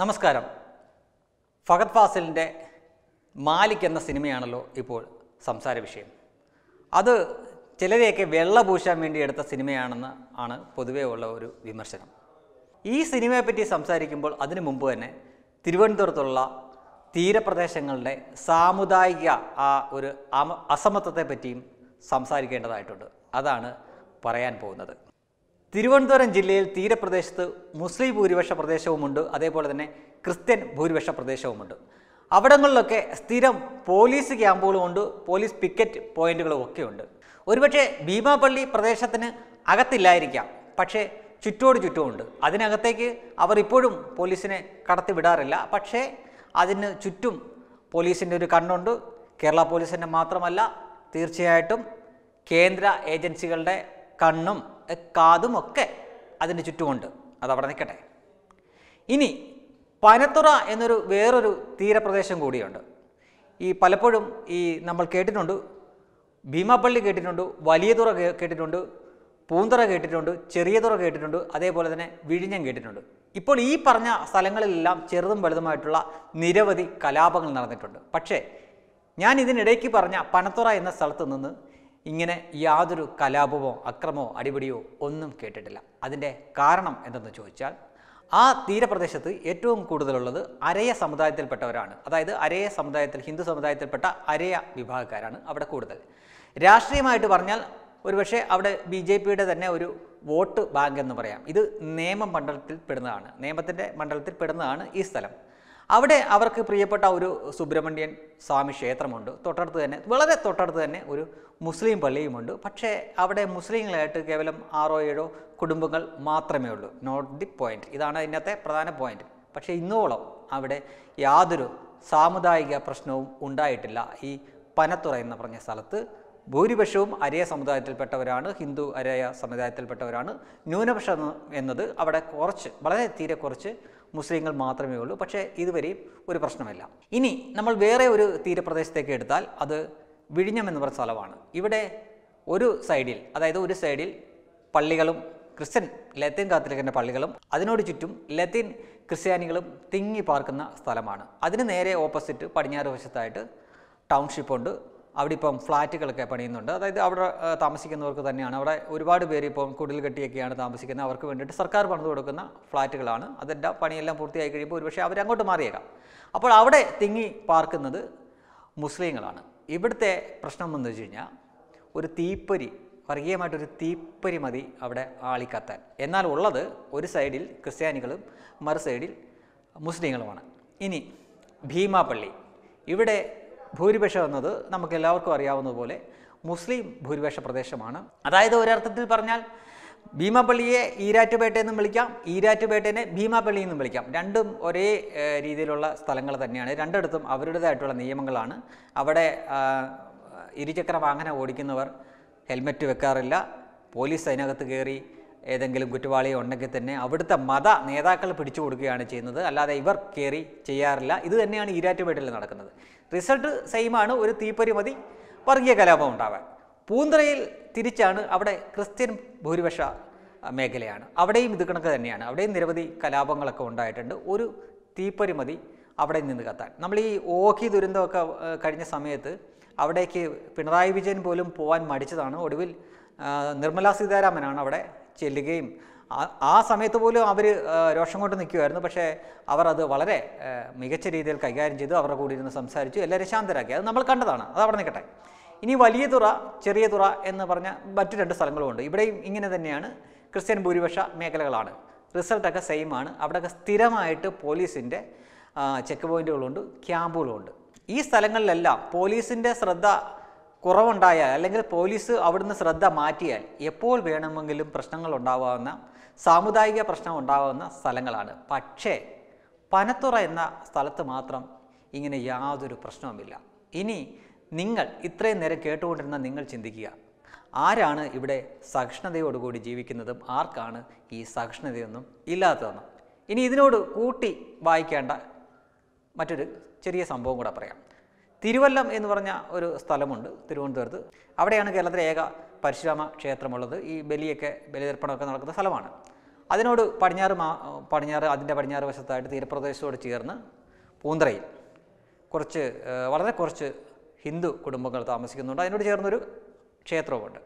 നമസ്കാരം ഫഹദ് ഫാസിലിൻ്റെ മാലിക് എന്ന സിനിമയാണല്ലോ ഇപ്പോൾ സംസാര വിഷയം അത് ചിലരെയൊക്കെ വെള്ള പൂശാൻ വേണ്ടി എടുത്ത സിനിമയാണെന്ന് ആണ് പൊതുവേ ഉള്ള ഒരു വിമർശനം ഈ സിനിമയെപ്പറ്റി സംസാരിക്കുമ്പോൾ അതിനു മുമ്പ് തന്നെ തിരുവനന്തപുരത്തുള്ള തീരപ്രദേശങ്ങളുടെ സാമുദായിക ആ ഒരു അസമത്വത്തെ പറ്റിയും സംസാരിക്കേണ്ടതായിട്ടുണ്ട് അതാണ് പറയാൻ പോകുന്നത് തിരുവനന്തപുരം ജില്ലയിൽ തീരപ്രദേശത്ത് മുസ്ലിം ഭൂരിപക്ഷ പ്രദേശവുമുണ്ട് അതേപോലെ തന്നെ ക്രിസ്ത്യൻ ഭൂരിപക്ഷ പ്രദേശവുമുണ്ട് അവിടങ്ങളിലൊക്കെ സ്ഥിരം പോലീസ് ക്യാമ്പുകളുമുണ്ട് പോലീസ് പിക്കറ്റ് പോയിന്റുകളും ഒക്കെയുണ്ട് ഒരുപക്ഷെ ഭീമാപള്ളി പ്രദേശത്തിന് അകത്തില്ലായിരിക്കാം പക്ഷേ ചുറ്റോട് ചുറ്റുമുണ്ട് അതിനകത്തേക്ക് അവർ ഇപ്പോഴും പോലീസിനെ കടത്തിവിടാറില്ല പക്ഷേ അതിന് ചുറ്റും പോലീസിൻ്റെ ഒരു കണ്ണുണ്ട് കേരള പോലീസിൻ്റെ മാത്രമല്ല തീർച്ചയായിട്ടും കേന്ദ്ര ഏജൻസികളുടെ കണ്ണും കാതും ഒക്കെ അതിൻ്റെ ചുറ്റുമുണ്ട് അതവിടെ നിൽക്കട്ടെ ഇനി പനത്തുറ എന്നൊരു വേറൊരു തീരപ്രദേശം കൂടിയുണ്ട് ഈ പലപ്പോഴും ഈ നമ്മൾ കേട്ടിട്ടുണ്ട് ഭീമാപ്പള്ളി കേട്ടിട്ടുണ്ട് വലിയതുറ കേട്ടിട്ടുണ്ട് പൂന്തറ കേട്ടിട്ടുണ്ട് ചെറിയതുറ കേട്ടിട്ടുണ്ട് അതേപോലെ തന്നെ വിഴിഞ്ഞം കേട്ടിട്ടുണ്ട് ഇപ്പോൾ ഈ പറഞ്ഞ സ്ഥലങ്ങളിലെല്ലാം ചെറുതും വലുതുമായിട്ടുള്ള നിരവധി കലാപങ്ങൾ നടന്നിട്ടുണ്ട് പക്ഷേ ഞാൻ ഇതിനിടയ്ക്ക് പറഞ്ഞ പനത്തുറ എന്ന സ്ഥലത്ത് നിന്ന് ഇങ്ങനെ യാതൊരു കലാപമോ അക്രമോ അടിപിടിയോ ഒന്നും കേട്ടിട്ടില്ല അതിൻ്റെ കാരണം എന്തെന്ന് ചോദിച്ചാൽ ആ തീരപ്രദേശത്ത് ഏറ്റവും കൂടുതലുള്ളത് അരയ സമുദായത്തിൽപ്പെട്ടവരാണ് അതായത് അരയ സമുദായത്തിൽ ഹിന്ദു സമുദായത്തിൽപ്പെട്ട അരയ വിഭാഗക്കാരാണ് അവിടെ കൂടുതൽ രാഷ്ട്രീയമായിട്ട് പറഞ്ഞാൽ ഒരുപക്ഷെ അവിടെ ബി ജെ പിയുടെ തന്നെ ഒരു വോട്ട് ബാങ്ക് എന്ന് പറയാം ഇത് നിയമ മണ്ഡലത്തിൽ പെടുന്നതാണ് നിയമത്തിൻ്റെ മണ്ഡലത്തിൽ പെടുന്നതാണ് ഈ സ്ഥലം അവിടെ അവർക്ക് പ്രിയപ്പെട്ട ഒരു സുബ്രഹ്മണ്യൻ സ്വാമി ക്ഷേത്രമുണ്ട് തൊട്ടടുത്ത് തന്നെ വളരെ തൊട്ടടുത്ത് തന്നെ ഒരു മുസ്ലിം പള്ളിയുമുണ്ട് പക്ഷേ അവിടെ മുസ്ലിങ്ങളായിട്ട് കേവലം ആറോ ഏഴോ കുടുംബങ്ങൾ മാത്രമേ ഉള്ളൂ നോട്ട് ദി പോയിന്റ് ഇതാണ് ഇന്നത്തെ പ്രധാന പോയിന്റ് പക്ഷേ ഇന്നോളം അവിടെ യാതൊരു സാമുദായിക പ്രശ്നവും ഉണ്ടായിട്ടില്ല ഈ പനത്തുറ എന്ന് പറഞ്ഞ സ്ഥലത്ത് ഭൂരിപക്ഷവും അരയ സമുദായത്തിൽപ്പെട്ടവരാണ് ഹിന്ദു അരയ സമുദായത്തിൽപ്പെട്ടവരാണ് ന്യൂനപക്ഷം എന്നത് അവിടെ കുറച്ച് വളരെ തീരെ കുറച്ച് മുസ്ലിങ്ങൾ മാത്രമേ ഉള്ളൂ പക്ഷേ ഇതുവരെയും ഒരു പ്രശ്നമില്ല ഇനി നമ്മൾ വേറെ ഒരു തീരപ്രദേശത്തേക്ക് എടുത്താൽ അത് വിഴിഞ്ഞം എന്ന് പറഞ്ഞ സ്ഥലമാണ് ഇവിടെ ഒരു സൈഡിൽ അതായത് ഒരു സൈഡിൽ പള്ളികളും ക്രിസ്ത്യൻ ലത്തീൻ കാത്തലിക്കൻ്റെ പള്ളികളും അതിനോട് ചുറ്റും ലത്തീൻ ക്രിസ്ത്യാനികളും തിങ്ങി പാർക്കുന്ന സ്ഥലമാണ് അതിന് നേരെ ഓപ്പോസിറ്റ് പടിഞ്ഞാറ് വശത്തായിട്ട് ടൗൺഷിപ്പ് ഉണ്ട് അവിടെ ഇപ്പം ഫ്ലാറ്റുകളൊക്കെ പണിയുന്നുണ്ട് അതായത് അവിടെ താമസിക്കുന്നവർക്ക് തന്നെയാണ് അവിടെ ഒരുപാട് പേര് ഇപ്പം കുടിൽ കെട്ടിയൊക്കെയാണ് താമസിക്കുന്നത് അവർക്ക് വേണ്ടിയിട്ട് സർക്കാർ പണിത് കൊടുക്കുന്ന ഫ്ലാറ്റുകളാണ് അതിൻ്റെ പണിയെല്ലാം പൂർത്തിയായി കഴിയുമ്പോൾ ഒരുപക്ഷെ അവർ അങ്ങോട്ട് മാറിയേക്കാം അപ്പോൾ അവിടെ തിങ്ങി പാർക്കുന്നത് മുസ്ലിങ്ങളാണ് ഇവിടുത്തെ പ്രശ്നം എന്ന് വെച്ച് കഴിഞ്ഞാൽ ഒരു തീപ്പരി വർഗീയമായിട്ടൊരു തീപ്പരി മതി അവിടെ ആളിക്കത്താൻ എന്നാൽ ഉള്ളത് ഒരു സൈഡിൽ ക്രിസ്ത്യാനികളും മറു സൈഡിൽ മുസ്ലിങ്ങളുമാണ് ഇനി ഭീമാപള്ളി ഇവിടെ ഭൂരിപക്ഷം എന്നത് നമുക്ക് എല്ലാവർക്കും അറിയാവുന്നതുപോലെ മുസ്ലിം ഭൂരിപക്ഷ പ്രദേശമാണ് അതായത് ഒരർത്ഥത്തിൽ പറഞ്ഞാൽ ഭീമാപ്പള്ളിയെ ഈരാറ്റുപേട്ട എന്നും വിളിക്കാം ഈരാറ്റുപേട്ടേനെ ഭീമാപ്പള്ളി എന്നും വിളിക്കാം രണ്ടും ഒരേ രീതിയിലുള്ള സ്ഥലങ്ങൾ തന്നെയാണ് രണ്ടിടത്തും അവരുടേതായിട്ടുള്ള നിയമങ്ങളാണ് അവിടെ ഇരുചക്ര വാഹനം ഓടിക്കുന്നവർ ഹെൽമറ്റ് വെക്കാറില്ല പോലീസ് അതിനകത്ത് കയറി ഏതെങ്കിലും കുറ്റവാളി ഉണ്ടെങ്കിൽ തന്നെ അവിടുത്തെ മത നേതാക്കൾ പിടിച്ചു കൊടുക്കുകയാണ് ചെയ്യുന്നത് അല്ലാതെ ഇവർ കയറി ചെയ്യാറില്ല ഇത് തന്നെയാണ് ഈരാറ്റുപേട്ടിൽ നടക്കുന്നത് റിസൾട്ട് സെയിമാണ് ഒരു തീപ്പരിമതി വർഗീയ കലാപം ഉണ്ടാവാൻ പൂന്തറയിൽ തിരിച്ചാണ് അവിടെ ക്രിസ്ത്യൻ ഭൂരിപക്ഷ മേഖലയാണ് അവിടെയും ഇത് കണക്ക് തന്നെയാണ് അവിടെയും നിരവധി കലാപങ്ങളൊക്കെ ഉണ്ടായിട്ടുണ്ട് ഒരു തീപ്പരിമതി അവിടെ നിന്ന് കത്താൻ നമ്മൾ ഈ ഓഹി ദുരന്തമൊക്കെ കഴിഞ്ഞ സമയത്ത് അവിടേക്ക് പിണറായി വിജയൻ പോലും പോകാൻ മടിച്ചതാണ് ഒടുവിൽ നിർമ്മലാ സീതാരാമനാണ് അവിടെ ചെല്ലുകയും ആ സമയത്ത് പോലും അവർ രോഷം കൊണ്ട് നിൽക്കുമായിരുന്നു പക്ഷേ അവർ അത് വളരെ മികച്ച രീതിയിൽ കൈകാര്യം ചെയ്തു അവരുടെ കൂടി ഇരുന്ന് സംസാരിച്ചു എല്ലാവരും ശാന്തരാക്കി അത് നമ്മൾ കണ്ടതാണ് അത് അവിടെ നിൽക്കട്ടെ ഇനി വലിയ തുറ ചെറിയ തുറ എന്ന് പറഞ്ഞ മറ്റു രണ്ട് സ്ഥലങ്ങളുമുണ്ട് ഇവിടെയും ഇങ്ങനെ തന്നെയാണ് ക്രിസ്ത്യൻ ഭൂരിപക്ഷ മേഖലകളാണ് റിസൾട്ടൊക്കെ സെയിമാണ് അവിടെയൊക്കെ സ്ഥിരമായിട്ട് പോലീസിൻ്റെ ചെക്ക് പോയിൻറ്റുകളുണ്ട് ക്യാമ്പുകളുണ്ട് ഈ സ്ഥലങ്ങളിലെല്ലാം പോലീസിൻ്റെ ശ്രദ്ധ കുറവുണ്ടായാൽ അല്ലെങ്കിൽ പോലീസ് അവിടുന്ന് ശ്രദ്ധ മാറ്റിയാൽ എപ്പോൾ വേണമെങ്കിലും പ്രശ്നങ്ങൾ ഉണ്ടാവാവുന്ന സാമുദായിക പ്രശ്നം ഉണ്ടാവുന്ന സ്ഥലങ്ങളാണ് പക്ഷേ പനത്തുറ എന്ന സ്ഥലത്ത് മാത്രം ഇങ്ങനെ യാതൊരു പ്രശ്നവുമില്ല ഇനി നിങ്ങൾ ഇത്രയും നേരം കേട്ടുകൊണ്ടിരുന്ന നിങ്ങൾ ചിന്തിക്കുക ആരാണ് ഇവിടെ സഹിഷ്ണുതയോടുകൂടി ജീവിക്കുന്നതും ആർക്കാണ് ഈ സഹിഷ്ണുതയൊന്നും ഇല്ലാത്തതെന്നും ഇനി ഇതിനോട് കൂട്ടി വായിക്കേണ്ട മറ്റൊരു ചെറിയ സംഭവം കൂടെ പറയാം തിരുവല്ലം എന്ന് പറഞ്ഞ ഒരു സ്ഥലമുണ്ട് തിരുവനന്തപുരത്ത് അവിടെയാണ് കേരളത്തിലെ ഏക പരശുരാമ ക്ഷേത്രമുള്ളത് ഈ ബലിയൊക്കെ ബലിതർപ്പണമൊക്കെ നടക്കുന്ന സ്ഥലമാണ് അതിനോട് പടിഞ്ഞാറ് മാ പടിഞ്ഞാറ് അതിൻ്റെ പടിഞ്ഞാറ് വശത്തായിട്ട് തീരപ്രദേശത്തോട് ചേർന്ന് പൂന്തറയിൽ കുറച്ച് വളരെ കുറച്ച് ഹിന്ദു കുടുംബങ്ങൾ താമസിക്കുന്നുണ്ട് അതിനോട് ചേർന്നൊരു ക്ഷേത്രവുമുണ്ട്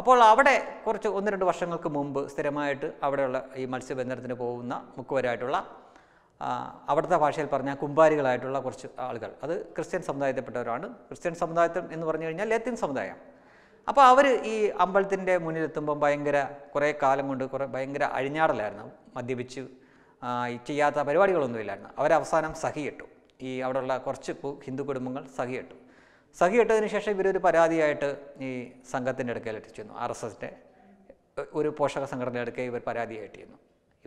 അപ്പോൾ അവിടെ കുറച്ച് ഒന്ന് രണ്ട് വർഷങ്ങൾക്ക് മുമ്പ് സ്ഥിരമായിട്ട് അവിടെയുള്ള ഈ മത്സ്യബന്ധനത്തിന് പോകുന്ന മുക്കുവരായിട്ടുള്ള അവിടുത്തെ ഭാഷയിൽ പറഞ്ഞ കുമ്പാരികളായിട്ടുള്ള കുറച്ച് ആളുകൾ അത് ക്രിസ്ത്യൻ സമുദായത്തിൽപ്പെട്ടവരാണ് ക്രിസ്ത്യൻ സമുദായത്തിൽ എന്ന് പറഞ്ഞു കഴിഞ്ഞാൽ ലത്തിൻ സമുദായം അപ്പോൾ അവർ ഈ അമ്പലത്തിൻ്റെ മുന്നിലെത്തുമ്പം ഭയങ്കര കുറേ കാലം കൊണ്ട് കുറേ ഭയങ്കര അഴിഞ്ഞാടലായിരുന്നു മദ്യപിച്ച് ചെയ്യാത്ത പരിപാടികളൊന്നുമില്ലായിരുന്നു അവരവസാനം സഹിയിട്ടു ഈ അവിടെയുള്ള കുറച്ച് ഹിന്ദു കുടുംബങ്ങൾ സഹിയിട്ടു സഹിയിട്ടതിന് ശേഷം ഇവരൊരു പരാതിയായിട്ട് ഈ സംഘത്തിൻ്റെ അടുക്കൽ എത്തിച്ചു ആർ എസ് എസിൻ്റെ ഒരു പോഷക സംഘടനയുടെ അടുക്കൽ ഇവർ പരാതിയായിട്ട് ചെയ്യുന്നു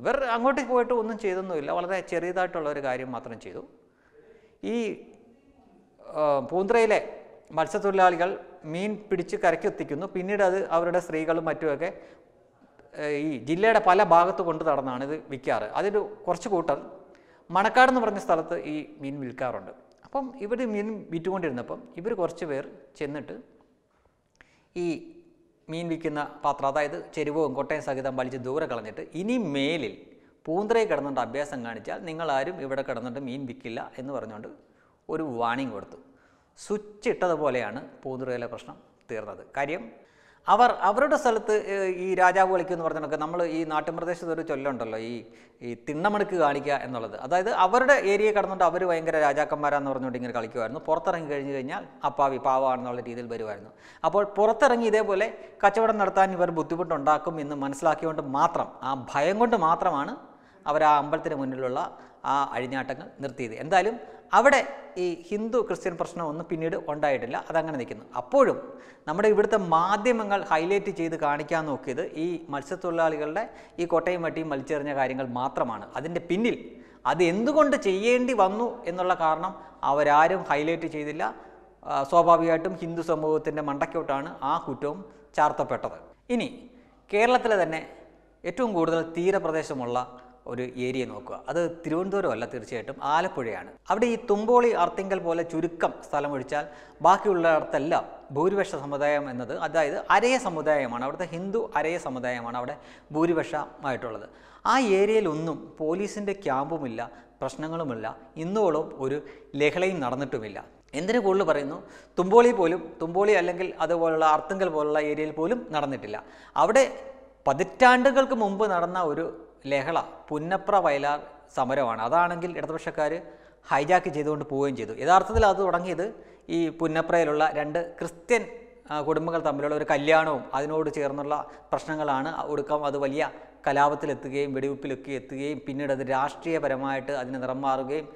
ഇവർ അങ്ങോട്ട് പോയിട്ട് ഒന്നും ചെയ്തൊന്നുമില്ല വളരെ ചെറിയതായിട്ടുള്ള ഒരു കാര്യം മാത്രം ചെയ്തു ഈ പൂന്ത്രയിലെ മത്സ്യത്തൊഴിലാളികൾ മീൻ പിടിച്ച് കരയ്ക്കെത്തിക്കുന്നു പിന്നീട് അത് അവരുടെ സ്ത്രീകളും മറ്റുമൊക്കെ ഈ ജില്ലയുടെ പല ഭാഗത്ത് കൊണ്ട് നടന്നാണ് ഇത് വിൽക്കാറ് അതൊരു കുറച്ച് കൂട്ടർ മണക്കാട് എന്ന് പറഞ്ഞ സ്ഥലത്ത് ഈ മീൻ വിൽക്കാറുണ്ട് അപ്പം ഇവർ മീൻ വിറ്റുകൊണ്ടിരുന്നപ്പം ഇവർ കുറച്ച് പേർ ചെന്നിട്ട് ഈ മീൻ വിൽക്കുന്ന പാത്രം അതായത് ചെരുവവും കൊട്ടയും സഹിതം വലിച്ച് ദൂരെ കളഞ്ഞിട്ട് ഇനി മേലിൽ പൂന്തറയിൽ കിടന്നുകൊണ്ട് അഭ്യാസം കാണിച്ചാൽ നിങ്ങളാരും ഇവിടെ കിടന്നിട്ട് മീൻ വിൽക്കില്ല എന്ന് പറഞ്ഞുകൊണ്ട് ഒരു വാണിംഗ് കൊടുത്തു സ്വിച്ച് ഇട്ടതുപോലെയാണ് പൂന്തറയിലെ പ്രശ്നം തീർന്നത് കാര്യം അവർ അവരുടെ സ്ഥലത്ത് ഈ രാജാവ് കളിക്കുക എന്ന് പറഞ്ഞൊക്കെ നമ്മൾ ഈ പ്രദേശത്ത് ഒരു ചൊല്ലുണ്ടല്ലോ ഈ ഈ തിണ്ണമെടുക്ക് കാണിക്കുക എന്നുള്ളത് അതായത് അവരുടെ ഏരിയ കടന്നുകൊണ്ട് അവർ ഭയങ്കര രാജാക്കന്മാരാന്ന് പറഞ്ഞുകൊണ്ട് ഇങ്ങനെ കളിക്കുമായിരുന്നു പുറത്തിറങ്ങി കഴിഞ്ഞു കഴിഞ്ഞാൽ അപ്പാവി പാവാണെന്നുള്ള രീതിയിൽ വരുമായിരുന്നു അപ്പോൾ പുറത്തിറങ്ങി ഇതേപോലെ കച്ചവടം നടത്താൻ ഇവർ ബുദ്ധിമുട്ടുണ്ടാക്കും എന്ന് മനസ്സിലാക്കിയുകൊണ്ട് മാത്രം ആ ഭയം കൊണ്ട് മാത്രമാണ് അവർ ആ അമ്പലത്തിന് മുന്നിലുള്ള ആ അഴിഞ്ഞാട്ടങ്ങൾ നിർത്തിയത് എന്തായാലും അവിടെ ഈ ഹിന്ദു ക്രിസ്ത്യൻ പ്രശ്നമൊന്നും പിന്നീട് ഉണ്ടായിട്ടില്ല അതങ്ങനെ നിൽക്കുന്നു അപ്പോഴും നമ്മുടെ ഇവിടുത്തെ മാധ്യമങ്ങൾ ഹൈലൈറ്റ് ചെയ്ത് കാണിക്കാൻ നോക്കിയത് ഈ മത്സ്യത്തൊഴിലാളികളുടെ ഈ കോട്ടയം വട്ടിയും വലിച്ചെറിഞ്ഞ കാര്യങ്ങൾ മാത്രമാണ് അതിൻ്റെ പിന്നിൽ അത് എന്തുകൊണ്ട് ചെയ്യേണ്ടി വന്നു എന്നുള്ള കാരണം അവരാരും ഹൈലൈറ്റ് ചെയ്തില്ല സ്വാഭാവികമായിട്ടും ഹിന്ദു സമൂഹത്തിൻ്റെ മണ്ടയ്ക്കോട്ടാണ് ആ കുറ്റവും ചാർത്തപ്പെട്ടത് ഇനി കേരളത്തിലെ തന്നെ ഏറ്റവും കൂടുതൽ തീരപ്രദേശമുള്ള ഒരു ഏരിയ നോക്കുക അത് തിരുവനന്തപുരം അല്ല തീർച്ചയായിട്ടും ആലപ്പുഴയാണ് അവിടെ ഈ തുമ്പോളി അർത്തിങ്കൽ പോലെ ചുരുക്കം സ്ഥലമൊഴിച്ചാൽ ബാക്കിയുള്ളിടത്തെല്ലാം ഭൂരിപക്ഷ സമുദായം എന്നത് അതായത് അരയ സമുദായമാണ് അവിടുത്തെ ഹിന്ദു അരയ സമുദായമാണ് അവിടെ ഭൂരിപക്ഷമായിട്ടുള്ളത് ആ ഏരിയയിലൊന്നും പോലീസിൻ്റെ ക്യാമ്പുമില്ല പ്രശ്നങ്ങളുമില്ല ഇന്നോളം ഒരു ലഹളയും നടന്നിട്ടുമില്ല എന്തിനു കൂടുതൽ പറയുന്നു തുമ്പോളി പോലും തുമ്പോളി അല്ലെങ്കിൽ അതുപോലുള്ള അർത്തുങ്കൽ പോലുള്ള ഏരിയയിൽ പോലും നടന്നിട്ടില്ല അവിടെ പതിറ്റാണ്ടുകൾക്ക് മുമ്പ് നടന്ന ഒരു ലഹള പുന്നപ്ര വയലാർ സമരമാണ് അതാണെങ്കിൽ ഇടതുപക്ഷക്കാർ ഹൈജാക്ക് ചെയ്തുകൊണ്ട് പോവുകയും ചെയ്തു യഥാർത്ഥത്തിൽ അത് തുടങ്ങിയത് ഈ പുന്നപ്രയിലുള്ള രണ്ട് ക്രിസ്ത്യൻ കുടുംബങ്ങൾ തമ്മിലുള്ള ഒരു കല്യാണവും അതിനോട് ചേർന്നുള്ള പ്രശ്നങ്ങളാണ് ഒടുക്കം അത് വലിയ കലാപത്തിലെത്തുകയും വെടിവെപ്പിലൊക്കെ എത്തുകയും പിന്നീട് അത് രാഷ്ട്രീയപരമായിട്ട് അതിന് നിറം മാറുകയും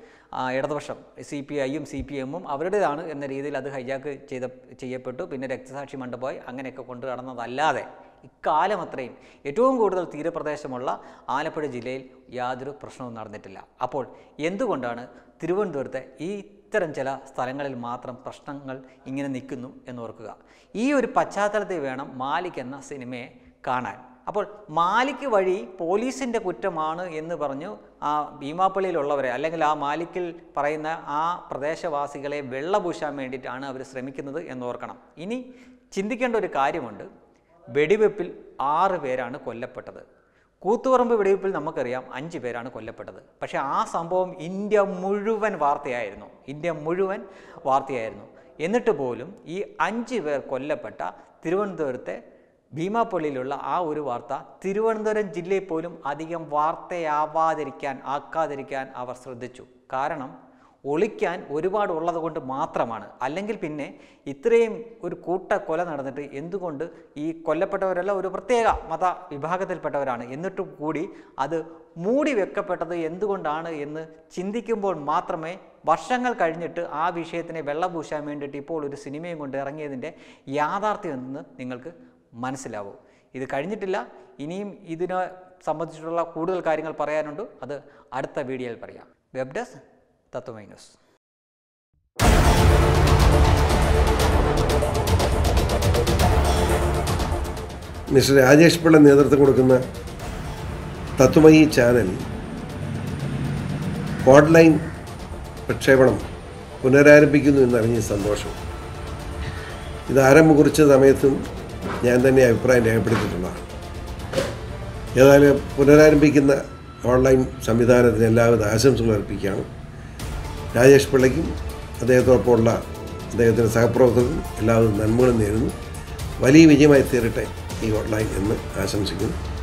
ഇടതുപക്ഷം സി പി ഐയും സി പി എമ്മും അവരുടേതാണ് എന്ന രീതിയിൽ അത് ഹൈജാക്ക് ചെയ്ത ചെയ്യപ്പെട്ടു പിന്നെ രക്തസാക്ഷി മണ്ഡപമായി അങ്ങനെയൊക്കെ കൊണ്ടു നടന്നതല്ലാതെ ഇക്കാലം അത്രയും ഏറ്റവും കൂടുതൽ തീരപ്രദേശമുള്ള ആലപ്പുഴ ജില്ലയിൽ യാതൊരു പ്രശ്നവും നടന്നിട്ടില്ല അപ്പോൾ എന്തുകൊണ്ടാണ് തിരുവനന്തപുരത്തെ ഈ ഇത്തരം ചില സ്ഥലങ്ങളിൽ മാത്രം പ്രശ്നങ്ങൾ ഇങ്ങനെ നിൽക്കുന്നു എന്ന് ഓർക്കുക ഈ ഒരു പശ്ചാത്തലത്തിൽ വേണം മാലിക് എന്ന സിനിമയെ കാണാൻ അപ്പോൾ മാലിക് വഴി പോലീസിൻ്റെ കുറ്റമാണ് എന്ന് പറഞ്ഞു ആ ഭീമാപ്പള്ളിയിലുള്ളവരെ അല്ലെങ്കിൽ ആ മാലിക്കിൽ പറയുന്ന ആ പ്രദേശവാസികളെ വെള്ളപൂശാൻ വേണ്ടിയിട്ടാണ് അവർ ശ്രമിക്കുന്നത് എന്നോർക്കണം ഇനി ചിന്തിക്കേണ്ട ഒരു കാര്യമുണ്ട് വെടിവെപ്പിൽ ആറ് പേരാണ് കൊല്ലപ്പെട്ടത് കൂത്തുപറമ്പ് വെടിവെപ്പിൽ നമുക്കറിയാം അഞ്ച് പേരാണ് കൊല്ലപ്പെട്ടത് പക്ഷേ ആ സംഭവം ഇന്ത്യ മുഴുവൻ വാർത്തയായിരുന്നു ഇന്ത്യ മുഴുവൻ വാർത്തയായിരുന്നു എന്നിട്ട് പോലും ഈ അഞ്ച് പേർ കൊല്ലപ്പെട്ട തിരുവനന്തപുരത്തെ ഭീമാപ്പള്ളിയിലുള്ള ആ ഒരു വാർത്ത തിരുവനന്തപുരം ജില്ലയിൽ പോലും അധികം വാർത്തയാവാതിരിക്കാൻ ആക്കാതിരിക്കാൻ അവർ ശ്രദ്ധിച്ചു കാരണം ഒളിക്കാൻ ഒരുപാട് ഉള്ളത് കൊണ്ട് മാത്രമാണ് അല്ലെങ്കിൽ പിന്നെ ഇത്രയും ഒരു കൂട്ട കൊല നടന്നിട്ട് എന്തുകൊണ്ട് ഈ കൊല്ലപ്പെട്ടവരെല്ലാം ഒരു പ്രത്യേക മത വിഭാഗത്തിൽപ്പെട്ടവരാണ് എന്നിട്ടും കൂടി അത് മൂടി വെക്കപ്പെട്ടത് എന്തുകൊണ്ടാണ് എന്ന് ചിന്തിക്കുമ്പോൾ മാത്രമേ വർഷങ്ങൾ കഴിഞ്ഞിട്ട് ആ വിഷയത്തിനെ പൂശാൻ വേണ്ടിയിട്ട് ഇപ്പോൾ ഒരു സിനിമയും കൊണ്ട് ഇറങ്ങിയതിൻ്റെ യാഥാർത്ഥ്യം എന്തെന്ന് നിങ്ങൾക്ക് മനസ്സിലാവൂ ഇത് കഴിഞ്ഞിട്ടില്ല ഇനിയും ഇതിനെ സംബന്ധിച്ചിട്ടുള്ള കൂടുതൽ കാര്യങ്ങൾ പറയാനുണ്ട് അത് അടുത്ത വീഡിയോയിൽ പറയാം വെബ് ഡെസ്ക് തത്വമൈനസ് മിസ്റ്റർ രാജേഷ് പിള്ള നേതൃത്വം കൊടുക്കുന്ന തത്വമയി ചാനൽ ഓൺലൈൻ പ്രക്ഷേപണം പുനരാരംഭിക്കുന്നു എന്നറിഞ്ഞ സന്തോഷം ഇത് ആരംഭം കുറിച്ച സമയത്തും ഞാൻ തന്നെ അഭിപ്രായം രേഖപ്പെടുത്തിയിട്ടുള്ളതാണ് ഏതായാലും പുനരാരംഭിക്കുന്ന ഓൺലൈൻ സംവിധാനത്തിന് എല്ലാവിധ ആശംസകൾ അർപ്പിക്കുകയാണ് രാജേഷ് പിള്ളയ്ക്കും അദ്ദേഹത്തോടൊപ്പമുള്ള അദ്ദേഹത്തിൻ്റെ സഹപ്രവർത്തകർക്കും എല്ലാവരും നന്മകളും നേരുന്നു വലിയ വിജയമായി തീരട്ടെ ഈ ഹോട്ട്ലൈൻ എന്ന് ആശംസിക്കുന്നു